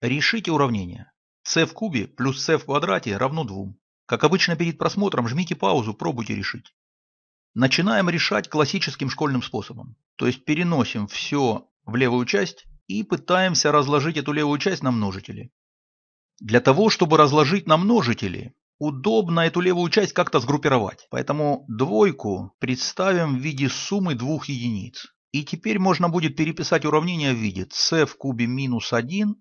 Решите уравнение. c в кубе плюс c в квадрате равно 2. Как обычно перед просмотром жмите паузу, пробуйте решить. Начинаем решать классическим школьным способом. То есть переносим все в левую часть и пытаемся разложить эту левую часть на множители. Для того, чтобы разложить на множители, удобно эту левую часть как-то сгруппировать. Поэтому двойку представим в виде суммы двух единиц. И теперь можно будет переписать уравнение в виде c в кубе минус 1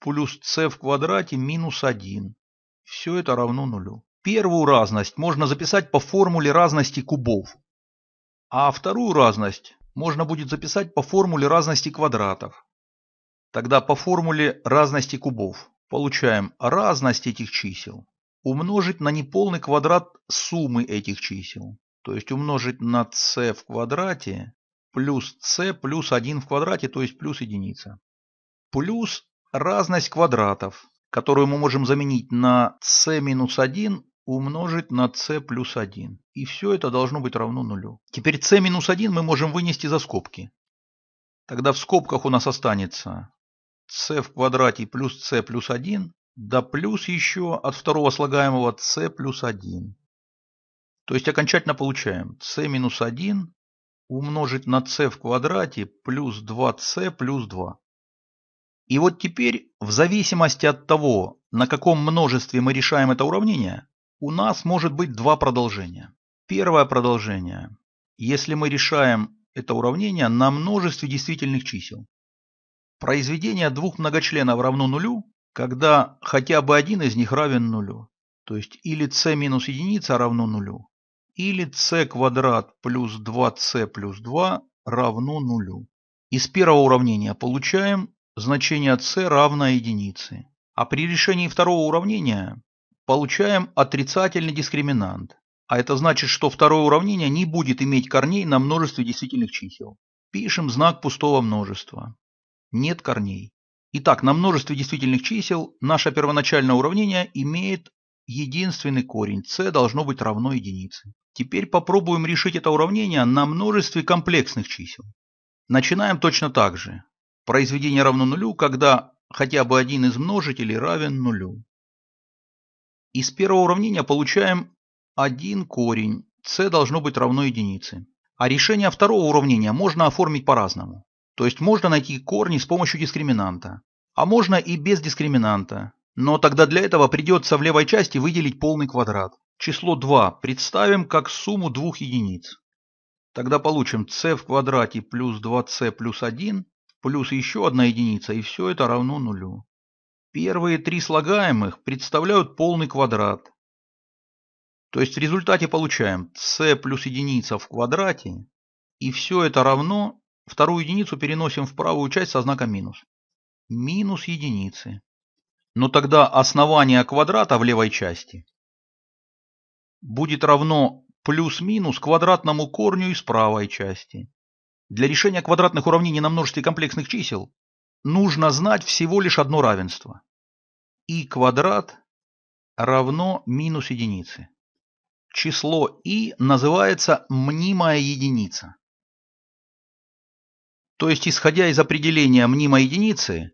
плюс c в квадрате минус 1. Все это равно нулю. Первую разность можно записать по формуле разности кубов, а вторую разность можно будет записать по формуле разности квадратов. Тогда по формуле разности кубов получаем разность этих чисел умножить на неполный квадрат суммы этих чисел. То есть умножить на c в квадрате плюс c плюс 1 в квадрате, то есть плюс единица. Плюс разность квадратов, которую мы можем заменить на c минус 1 умножить на c плюс 1. И все это должно быть равно нулю. Теперь c минус 1 мы можем вынести за скобки. Тогда в скобках у нас останется c в квадрате плюс c плюс 1, да плюс еще от второго слагаемого c плюс 1. То есть окончательно получаем c минус 1 умножить на c в квадрате плюс 2c плюс 2. И вот теперь, в зависимости от того, на каком множестве мы решаем это уравнение, у нас может быть два продолжения. Первое продолжение, если мы решаем это уравнение на множестве действительных чисел. Произведение двух многочленов равно нулю, когда хотя бы один из них равен нулю. То есть или c минус единица равно нулю, или c квадрат плюс 2c плюс 2 равно нулю. Из первого уравнения получаем значение c равно единице, а при решении второго уравнения получаем отрицательный дискриминант, а это значит, что второе уравнение не будет иметь корней на множестве действительных чисел. Пишем знак пустого множества. Нет корней. Итак, на множестве действительных чисел наше первоначальное уравнение имеет единственный корень, c должно быть равно единице. Теперь попробуем решить это уравнение на множестве комплексных чисел. Начинаем точно так же произведение равно нулю, когда хотя бы один из множителей равен нулю. Из первого уравнения получаем один корень, c должно быть равно единице. А решение второго уравнения можно оформить по-разному. То есть можно найти корни с помощью дискриминанта. А можно и без дискриминанта. Но тогда для этого придется в левой части выделить полный квадрат. Число 2 представим как сумму двух единиц. Тогда получим c в квадрате плюс 2c плюс 1 плюс еще одна единица, и все это равно нулю. Первые три слагаемых представляют полный квадрат. То есть в результате получаем c плюс единица в квадрате, и все это равно, вторую единицу переносим в правую часть со знаком минус. Минус единицы. Но тогда основание квадрата в левой части будет равно плюс-минус квадратному корню из правой части. Для решения квадратных уравнений на множестве комплексных чисел нужно знать всего лишь одно равенство. и квадрат равно минус единице. Число и называется мнимая единица. То есть, исходя из определения мнимой единицы,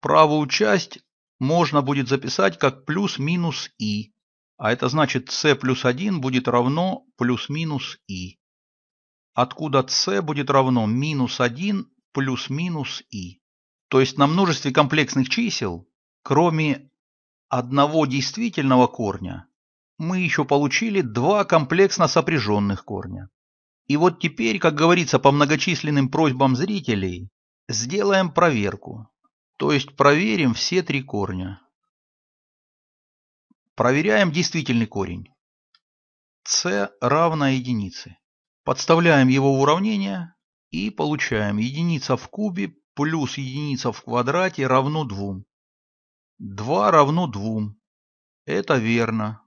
правую часть можно будет записать как плюс-минус и, а это значит c плюс 1 будет равно плюс-минус и откуда c будет равно минус 1 плюс минус i. То есть на множестве комплексных чисел, кроме одного действительного корня, мы еще получили два комплексно сопряженных корня. И вот теперь, как говорится по многочисленным просьбам зрителей, сделаем проверку. То есть проверим все три корня. Проверяем действительный корень. c равно единице. Подставляем его в уравнение и получаем единица в кубе плюс единица в квадрате равно 2. 2 равно 2. Это верно.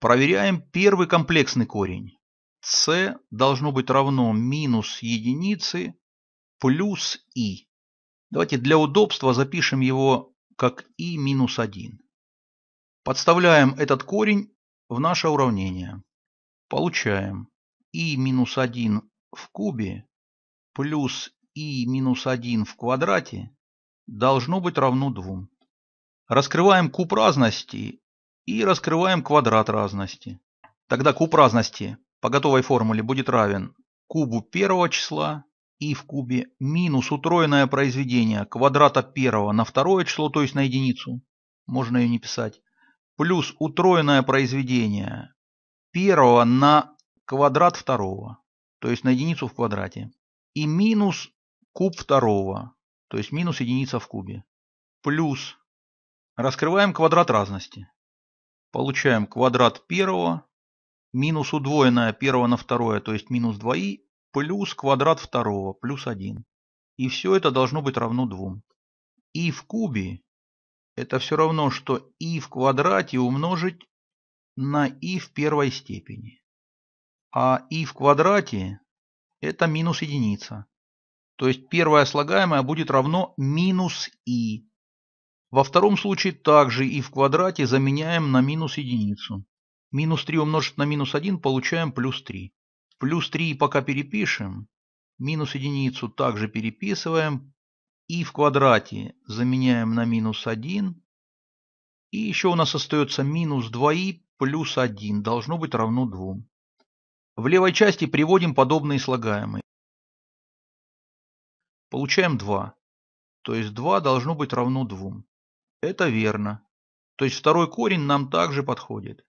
Проверяем первый комплексный корень. c должно быть равно минус единицы плюс i. Давайте для удобства запишем его как i минус 1. Подставляем этот корень в наше уравнение. Получаем и минус 1 в кубе плюс и минус 1 в квадрате должно быть равно 2. Раскрываем куб разности и раскрываем квадрат разности. Тогда куб разности по готовой формуле будет равен кубу первого числа и в кубе минус утроенное произведение квадрата первого на второе число, то есть на единицу, можно ее не писать, плюс утроенное произведение первого на квадрат второго, то есть на единицу в квадрате, и минус куб второго, то есть минус единица в кубе, плюс раскрываем квадрат разности. Получаем квадрат первого, минус удвоенное первого на второе, то есть минус 2 и плюс квадрат второго, плюс 1. И все это должно быть равно 2. И в кубе это все равно, что и в квадрате умножить на и в первой степени а и в квадрате это минус единица. То есть первое слагаемое будет равно минус и. Во втором случае также и в квадрате заменяем на минус единицу. Минус 3 умножить на минус 1 получаем плюс 3. Плюс 3 пока перепишем. Минус единицу также переписываем. И в квадрате заменяем на минус 1. И еще у нас остается минус 2и плюс 1 должно быть равно 2. В левой части приводим подобные слагаемые. Получаем 2. То есть 2 должно быть равно 2. Это верно. То есть второй корень нам также подходит.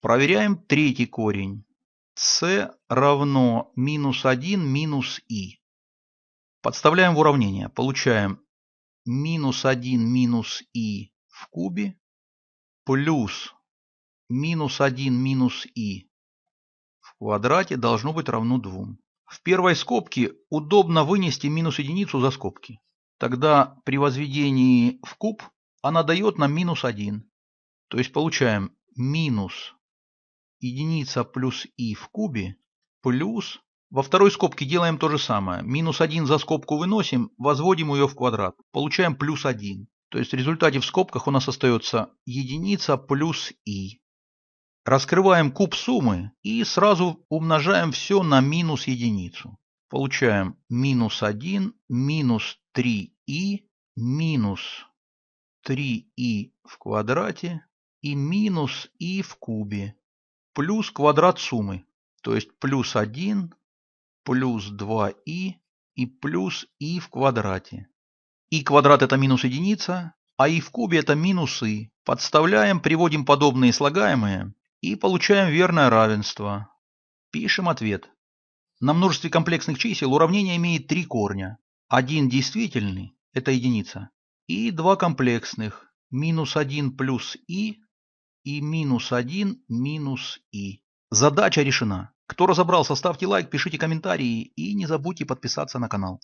Проверяем третий корень. С равно минус 1 минус И. Подставляем в уравнение. Получаем минус 1 минус И в кубе плюс минус 1 минус И квадрате должно быть равно 2. В первой скобке удобно вынести минус единицу за скобки. Тогда при возведении в куб она дает нам минус 1. То есть получаем минус единица плюс и в кубе плюс... Во второй скобке делаем то же самое. Минус 1 за скобку выносим, возводим ее в квадрат. Получаем плюс 1. То есть в результате в скобках у нас остается единица плюс и. Раскрываем куб суммы и сразу умножаем все на минус единицу. Получаем минус 1, минус 3i, минус 3i в квадрате и минус i в кубе. Плюс квадрат суммы, то есть плюс 1, плюс 2i и плюс i в квадрате. i квадрат это минус единица, а i в кубе это минус i. Подставляем, приводим подобные слагаемые и получаем верное равенство. Пишем ответ. На множестве комплексных чисел уравнение имеет три корня. Один действительный – это единица, и два комплексных – минус 1 плюс и и минус 1 минус и. Задача решена. Кто разобрался, ставьте лайк, пишите комментарии и не забудьте подписаться на канал.